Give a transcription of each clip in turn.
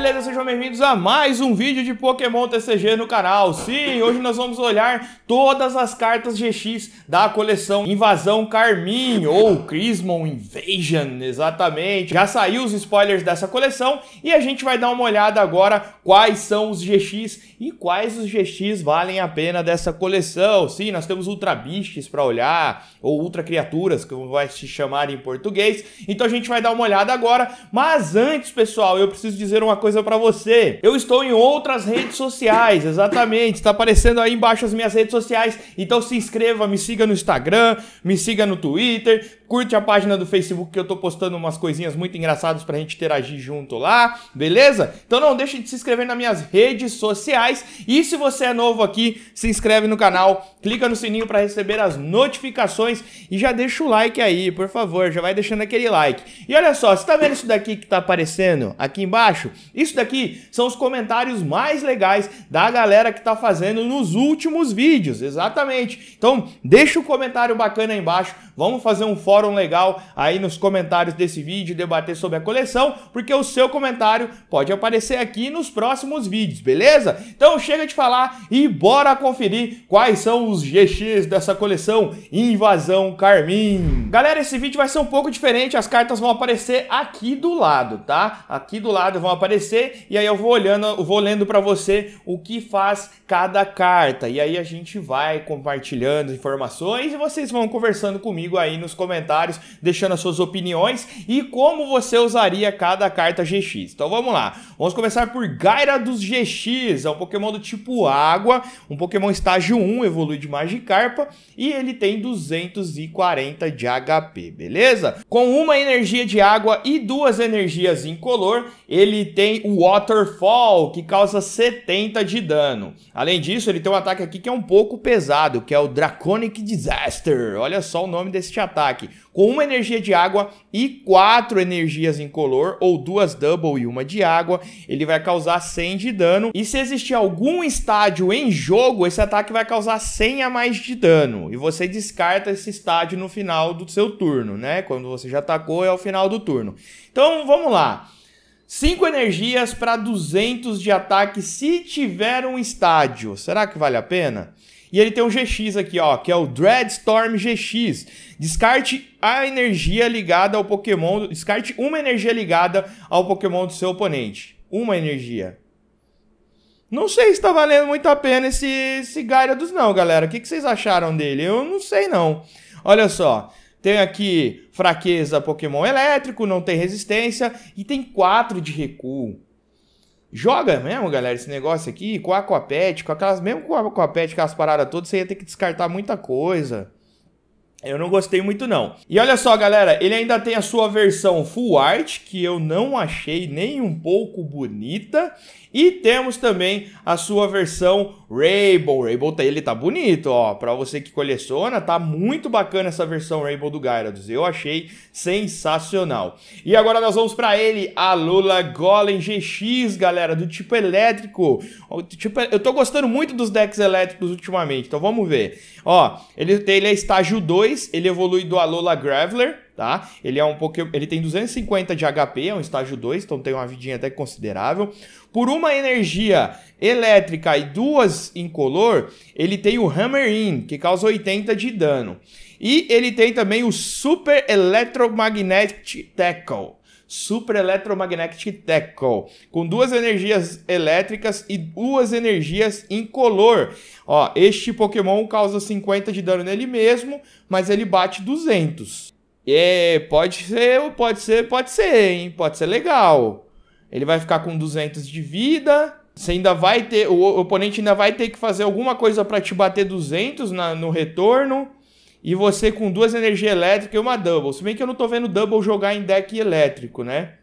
beleza? Sejam bem-vindos a mais um vídeo de Pokémon TCG no canal. Sim, hoje nós vamos olhar todas as cartas GX da coleção Invasão Carmim ou Crismon Invasion, exatamente. Já saiu os spoilers dessa coleção e a gente vai dar uma olhada agora quais são os GX e quais os GX valem a pena dessa coleção. Sim, nós temos Ultra Beasts para olhar ou Ultra Criaturas, como vai se chamar em português. Então a gente vai dar uma olhada agora, mas antes, pessoal, eu preciso dizer uma coisa coisa para você. Eu estou em outras redes sociais, exatamente. Está aparecendo aí embaixo as minhas redes sociais. Então se inscreva, me siga no Instagram, me siga no Twitter, curte a página do Facebook que eu tô postando umas coisinhas muito engraçadas pra gente interagir junto lá, beleza? Então não deixe de se inscrever nas minhas redes sociais e se você é novo aqui, se inscreve no canal, clica no sininho para receber as notificações e já deixa o like aí, por favor, já vai deixando aquele like. E olha só, você tá vendo isso daqui que tá aparecendo aqui embaixo? Isso daqui são os comentários mais legais da galera que tá fazendo nos últimos vídeos, exatamente. Então, deixa o um comentário bacana aí embaixo Vamos fazer um fórum legal aí nos comentários desse vídeo, debater sobre a coleção, porque o seu comentário pode aparecer aqui nos próximos vídeos, beleza? Então chega de falar e bora conferir quais são os GX dessa coleção Invasão Carmim. Galera, esse vídeo vai ser um pouco diferente, as cartas vão aparecer aqui do lado, tá? Aqui do lado vão aparecer e aí eu vou olhando, vou lendo para você o que faz cada carta. E aí a gente vai compartilhando informações e vocês vão conversando comigo comigo aí nos comentários, deixando as suas opiniões e como você usaria cada carta GX. Então vamos lá, vamos começar por Gaira dos GX, é um Pokémon do tipo água, um Pokémon estágio 1, evolui de Magikarpa e ele tem 240 de HP, beleza? Com uma energia de água e duas energias incolor, ele tem o Waterfall, que causa 70 de dano. Além disso, ele tem um ataque aqui que é um pouco pesado, que é o Draconic Disaster. Olha só o nome desse deste ataque, com uma energia de água e quatro energias incolor, ou duas double e uma de água, ele vai causar 100 de dano. E se existir algum estádio em jogo, esse ataque vai causar 100 a mais de dano. E você descarta esse estádio no final do seu turno, né? Quando você já atacou, é o final do turno. Então vamos lá. 5 energias para 200 de ataque se tiver um estádio. Será que vale a pena? E ele tem um GX aqui, ó, que é o Dreadstorm GX. Descarte a energia ligada ao Pokémon, descarte uma energia ligada ao Pokémon do seu oponente. Uma energia. Não sei se tá valendo muito a pena esse, esse Gyarados não, galera. O que, que vocês acharam dele? Eu não sei não. Olha só, tem aqui fraqueza Pokémon elétrico, não tem resistência e tem 4 de recuo. Joga mesmo, galera, esse negócio aqui com a Aquapet, com aquelas, mesmo com a Aquapet, aquelas as paradas todas, você ia ter que descartar muita coisa. Eu não gostei muito não. E olha só, galera, ele ainda tem a sua versão full art, que eu não achei nem um pouco bonita, e temos também a sua versão Rainbow, Rainbow tá, ele tá bonito, ó. Pra você que coleciona, tá muito bacana essa versão Rainbow do Gyarados. Eu achei sensacional. E agora nós vamos para ele, a Lula Golem GX, galera, do tipo elétrico. Tipo, eu tô gostando muito dos decks elétricos ultimamente, então vamos ver. Ó, ele, ele é estágio 2, ele evolui do Alola Graveler tá? Ele é um pouco, ele tem 250 de HP, é um estágio 2, então tem uma vidinha até considerável. Por uma energia elétrica e duas incolor, ele tem o Hammer In, que causa 80 de dano. E ele tem também o Super Electromagnetic Tackle. Super Electromagnetic Tackle, com duas energias elétricas e duas energias incolor. Ó, este Pokémon causa 50 de dano nele mesmo, mas ele bate 200. É, pode ser, pode ser, pode ser, hein? Pode ser legal. Ele vai ficar com 200 de vida. Você ainda vai ter, o oponente ainda vai ter que fazer alguma coisa para te bater 200 na, no retorno. E você com duas energias elétricas e uma double. Se bem que eu não tô vendo double jogar em deck elétrico, né?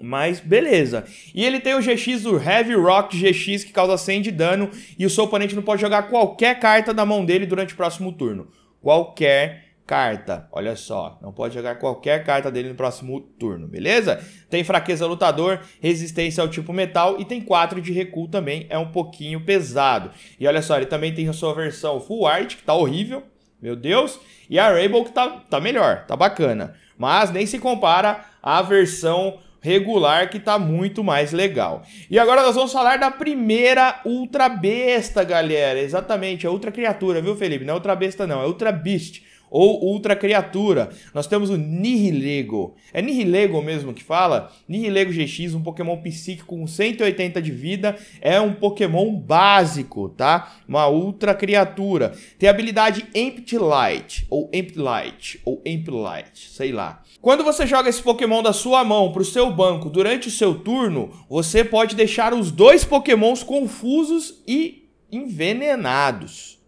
Mas beleza. E ele tem o GX, o Heavy Rock GX, que causa 100 de dano. E o seu oponente não pode jogar qualquer carta da mão dele durante o próximo turno. Qualquer carta. Olha só, não pode jogar qualquer carta dele no próximo turno, beleza? Tem fraqueza lutador, resistência ao tipo metal e tem 4 de recuo também, é um pouquinho pesado. E olha só, ele também tem a sua versão full art, que tá horrível, meu Deus, e a Rainbow que tá, tá melhor, tá bacana. Mas nem se compara à versão regular que tá muito mais legal. E agora nós vamos falar da primeira Ultra Besta, galera. Exatamente, é Ultra Criatura, viu, Felipe? Não é Ultra Besta não, é Ultra Beast ou ultra criatura. Nós temos o Nihilego. É Nihilego mesmo que fala? Nihilego GX, um Pokémon psíquico com 180 de vida, é um Pokémon básico, tá? Uma ultra criatura. Tem a habilidade Empty Light, ou Empty Light, ou Empty Light, sei lá. Quando você joga esse Pokémon da sua mão para o seu banco durante o seu turno, você pode deixar os dois Pokémons confusos e envenenados.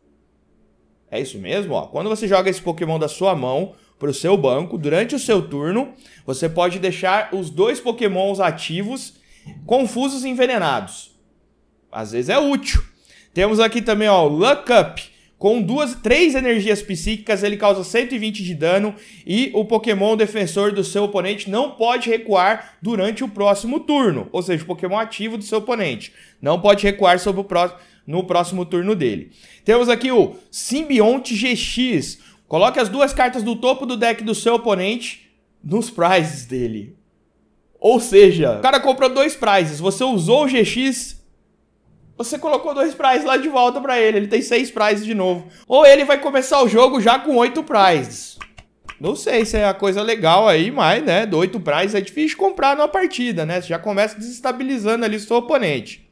É isso mesmo? Ó. Quando você joga esse Pokémon da sua mão para o seu banco, durante o seu turno, você pode deixar os dois Pokémons ativos, confusos e envenenados. Às vezes é útil. Temos aqui também ó, o Luck Up. Com duas, três energias psíquicas, ele causa 120 de dano e o Pokémon defensor do seu oponente não pode recuar durante o próximo turno. Ou seja, o Pokémon ativo do seu oponente não pode recuar sobre o próximo no próximo turno dele. Temos aqui o Simbionte GX. Coloque as duas cartas do topo do deck do seu oponente nos prizes dele. Ou seja, o cara comprou dois prizes, você usou o GX, você colocou dois prizes lá de volta para ele, ele tem seis prizes de novo. Ou ele vai começar o jogo já com oito prizes. Não sei se é a coisa legal aí, mas, né, do prizes é difícil comprar numa partida, né? Você já começa desestabilizando ali o seu oponente.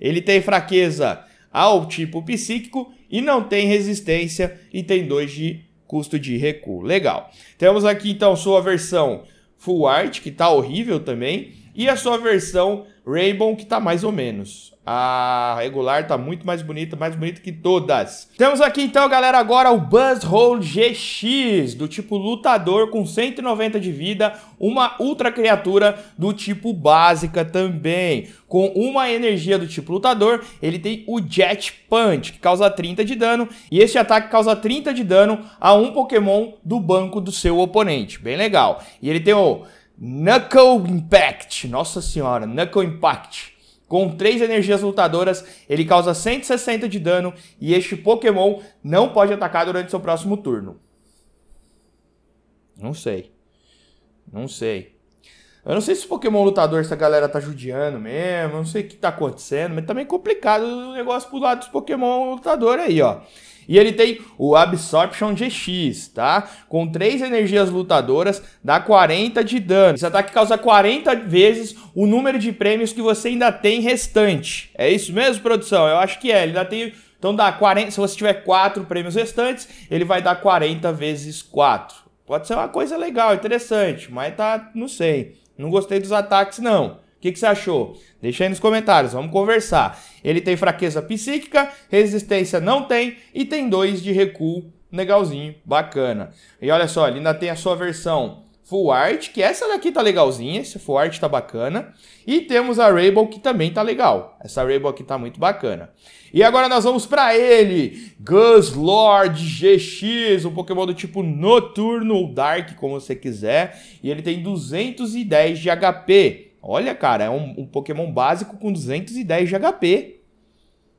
Ele tem fraqueza ao tipo psíquico e não tem resistência e tem 2 de custo de recuo. Legal. Temos aqui então sua versão full art, que está horrível também, e a sua versão Raybon, que tá mais ou menos. A regular tá muito mais bonita, mais bonita que todas. Temos aqui então, galera, agora o Buzzhole GX, do tipo lutador com 190 de vida, uma ultra criatura do tipo básica também. Com uma energia do tipo lutador, ele tem o Jet Punch, que causa 30 de dano, e esse ataque causa 30 de dano a um Pokémon do banco do seu oponente. Bem legal. E ele tem o Knuckle Impact. Nossa senhora, Knuckle Impact. Com 3 energias lutadoras, ele causa 160 de dano e este Pokémon não pode atacar durante seu próximo turno. Não sei. Não sei. Eu não sei se Pokémon lutador essa galera tá judiando mesmo, não sei o que tá acontecendo, mas também tá complicado o negócio pro lado dos Pokémon lutador aí, ó. E ele tem o Absorption GX, tá? Com 3 energias lutadoras, dá 40 de dano. Esse ataque causa 40 vezes o número de prêmios que você ainda tem restante. É isso mesmo, produção? Eu acho que é. Ele ainda tem então dá 40, se você tiver 4 prêmios restantes, ele vai dar 40 vezes 4. Pode ser uma coisa legal, interessante, mas tá, não sei. Não gostei dos ataques não. O que, que, você achou? Deixa aí nos comentários, vamos conversar. Ele tem fraqueza psíquica, resistência não tem e tem dois de recuo legalzinho, bacana. E olha só, ele ainda tem a sua versão Full Art, que essa daqui tá legalzinha, esse Full Art tá bacana. E temos a Rainbow, que também tá legal. Essa Rainbow aqui tá muito bacana. E agora nós vamos para ele, Guslord GX, um Pokémon do tipo Noturno ou Dark, como você quiser. E ele tem 210 de HP. Olha, cara, é um, um Pokémon básico com 210 de HP.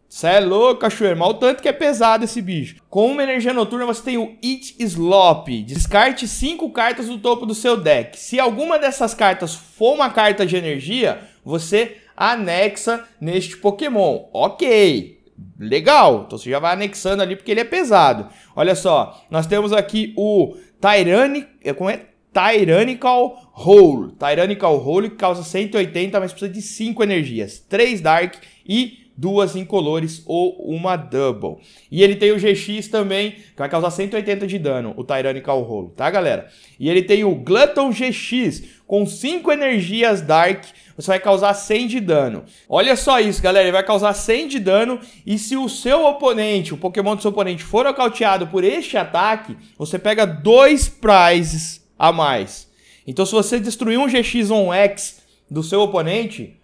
Cê é louco, cachoeiro, Mal o tanto que é pesado esse bicho. Com uma energia noturna você tem o It Slop. Descarte 5 cartas do topo do seu deck. Se alguma dessas cartas for uma carta de energia, você anexa neste Pokémon. Ok, legal. Então você já vai anexando ali porque ele é pesado. Olha só, nós temos aqui o Tyranny. É, como é? Tyrannical Hole. Tyrannical Hole que causa 180, mas precisa de 5 energias. 3 Dark e duas incolores ou uma double. E ele tem o GX também, que vai causar 180 de dano, o Tyrannical Hole, tá, galera? E ele tem o Glutton GX, com 5 energias Dark, você vai causar 100 de dano. Olha só isso, galera, ele vai causar 100 de dano, e se o seu oponente, o Pokémon do seu oponente, for nocauteado por este ataque, você pega dois prizes a mais. Então, se você destruir um GX ou um X do seu oponente,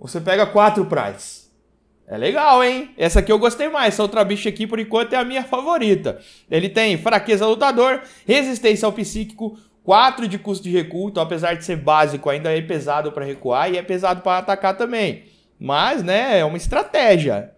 você pega quatro prize. É legal, hein? Essa aqui eu gostei mais. Essa outra bicha aqui, por enquanto, é a minha favorita. Ele tem fraqueza lutador, resistência ao psíquico, 4 de custo de recuo. Então, apesar de ser básico, ainda é pesado para recuar e é pesado para atacar também. Mas, né, é uma estratégia.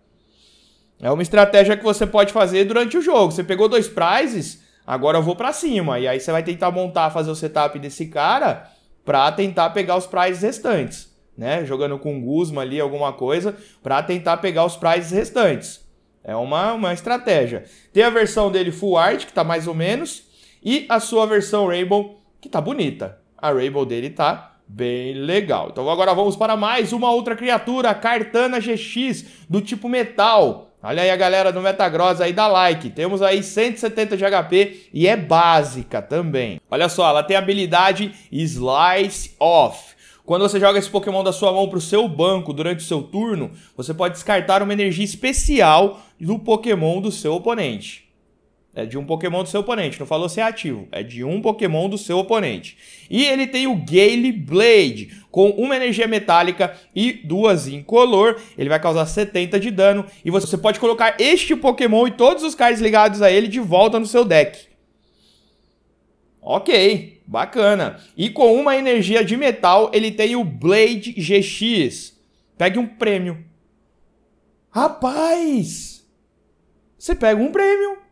É uma estratégia que você pode fazer durante o jogo. Você pegou dois prizes, agora eu vou para cima. E aí você vai tentar montar, fazer o setup desse cara para tentar pegar os prizes restantes, né? Jogando com o ali, alguma coisa, para tentar pegar os prizes restantes. É uma, uma estratégia. Tem a versão dele full art, que tá mais ou menos, e a sua versão Rainbow, que tá bonita. A Rainbow dele tá Bem legal. Então agora vamos para mais uma outra criatura, Cartana GX, do tipo metal. Olha aí a galera do Metagross aí, dá like. Temos aí 170 de HP e é básica também. Olha só, ela tem a habilidade Slice Off. Quando você joga esse Pokémon da sua mão para o seu banco durante o seu turno, você pode descartar uma energia especial do Pokémon do seu oponente. É de um Pokémon do seu oponente. Não falou ser ativo. É de um Pokémon do seu oponente. E ele tem o Gale Blade, com uma energia metálica e duas incolor. Ele vai causar 70 de dano. E você pode colocar este Pokémon e todos os cards ligados a ele de volta no seu deck. Ok, bacana. E com uma energia de metal, ele tem o Blade GX. Pegue um prêmio. Rapaz! Você pega um prêmio.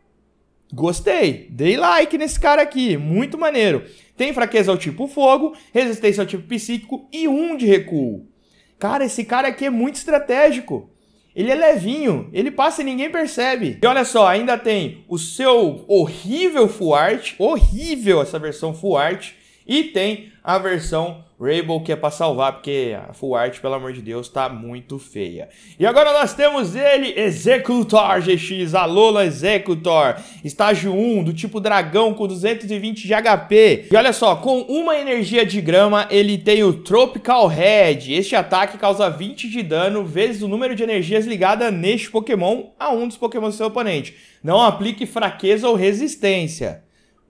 Gostei, dei like nesse cara aqui, muito maneiro. Tem fraqueza ao tipo fogo, resistência ao tipo psíquico e um de recuo. Cara, esse cara aqui é muito estratégico. Ele é levinho, ele passa e ninguém percebe. E olha só, ainda tem o seu horrível full art, horrível essa versão full art, e tem a versão Rainbow que é para salvar, porque a full art, pelo amor de Deus, tá muito feia. E agora nós temos ele, Executor GX, a Lola Executor, estágio 1, do tipo dragão com 220 de HP. E olha só, com uma energia de grama, ele tem o Tropical Head. Este ataque causa 20 de dano vezes o número de energias ligada neste Pokémon a um dos Pokémon do seu oponente. Não aplique fraqueza ou resistência.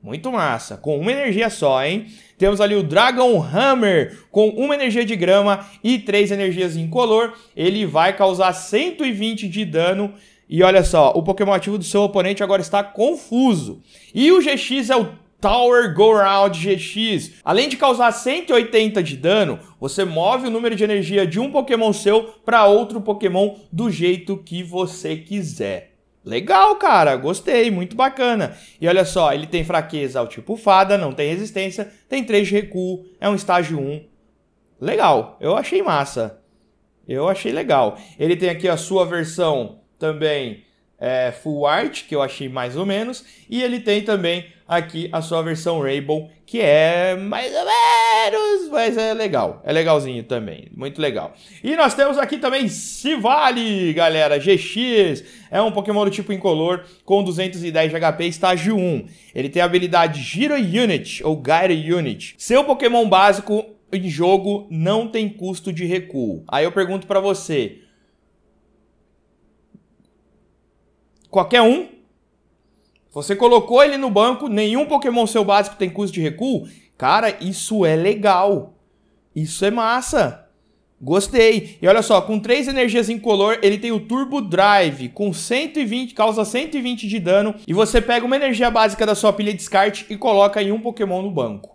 Muito massa, com uma energia só, hein? Temos ali o Dragon Hammer, com uma energia de grama e três energias incolor. Ele vai causar 120 de dano. E olha só, o Pokémon ativo do seu oponente agora está confuso. E o GX é o Tower Go Round GX. Além de causar 180 de dano, você move o número de energia de um Pokémon seu para outro Pokémon do jeito que você quiser. Legal, cara, gostei, muito bacana. E olha só, ele tem fraqueza ao tipo fada, não tem resistência, tem 3 de recuo, é um estágio 1. Legal, eu achei massa. Eu achei legal. Ele tem aqui a sua versão também é, Full Art, que eu achei mais ou menos, e ele tem também aqui a sua versão Rainbow, que é mais ou menos, mas é legal, é legalzinho também, muito legal. E nós temos aqui também Sivale, galera, GX, é um Pokémon do tipo incolor com 210 de HP, estágio 1. Ele tem a habilidade Giro Unit, ou Guide Unit. Seu Pokémon básico em jogo não tem custo de recuo. Aí eu pergunto para você, qualquer um. Você colocou ele no banco, nenhum Pokémon seu básico tem custo de recuo. Cara, isso é legal. Isso é massa. Gostei. E olha só, com três energias incolor, ele tem o Turbo Drive, com 120, causa 120 de dano, e você pega uma energia básica da sua pilha de descarte e coloca em um Pokémon no banco.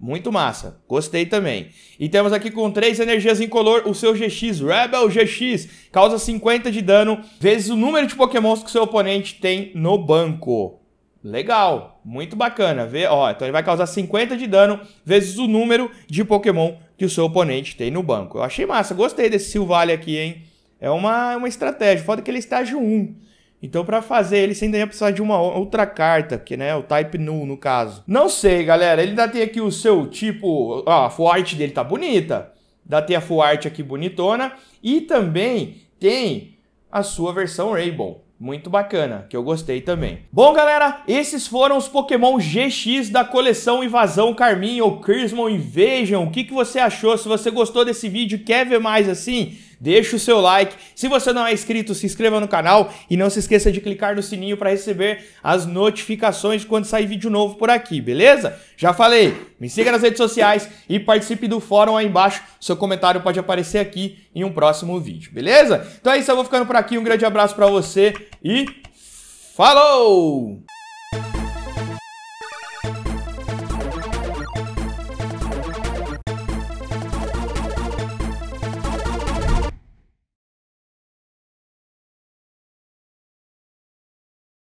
Muito massa, gostei também. E temos aqui com 3 energias incolor o seu GX, Rebel GX, causa 50 de dano, vezes o número de pokémons que o seu oponente tem no banco. Legal, muito bacana. Vê, ó, então ele vai causar 50 de dano, vezes o número de pokémon que o seu oponente tem no banco. Eu achei massa, gostei desse Silvale aqui, hein? É uma, uma estratégia, foda que ele é estágio 1. Então, para fazer ele, você ainda ia precisar de uma outra carta, que né, o type null no caso. Não sei, galera. Ele ainda tem aqui o seu tipo. Ó, a full dele tá bonita. Ainda tem a full aqui bonitona. E também tem a sua versão Rainbow. Muito bacana, que eu gostei também. Bom, galera, esses foram os Pokémon GX da coleção Invasão Carmin ou Crimson Invasion. O que, que você achou? Se você gostou desse vídeo, quer ver mais assim? deixa o seu like. Se você não é inscrito, se inscreva no canal e não se esqueça de clicar no sininho para receber as notificações quando sair vídeo novo por aqui, beleza? Já falei, me siga nas redes sociais e participe do fórum aí embaixo. Seu comentário pode aparecer aqui em um próximo vídeo, beleza? Então é isso, eu vou ficando por aqui. Um grande abraço para você e falou!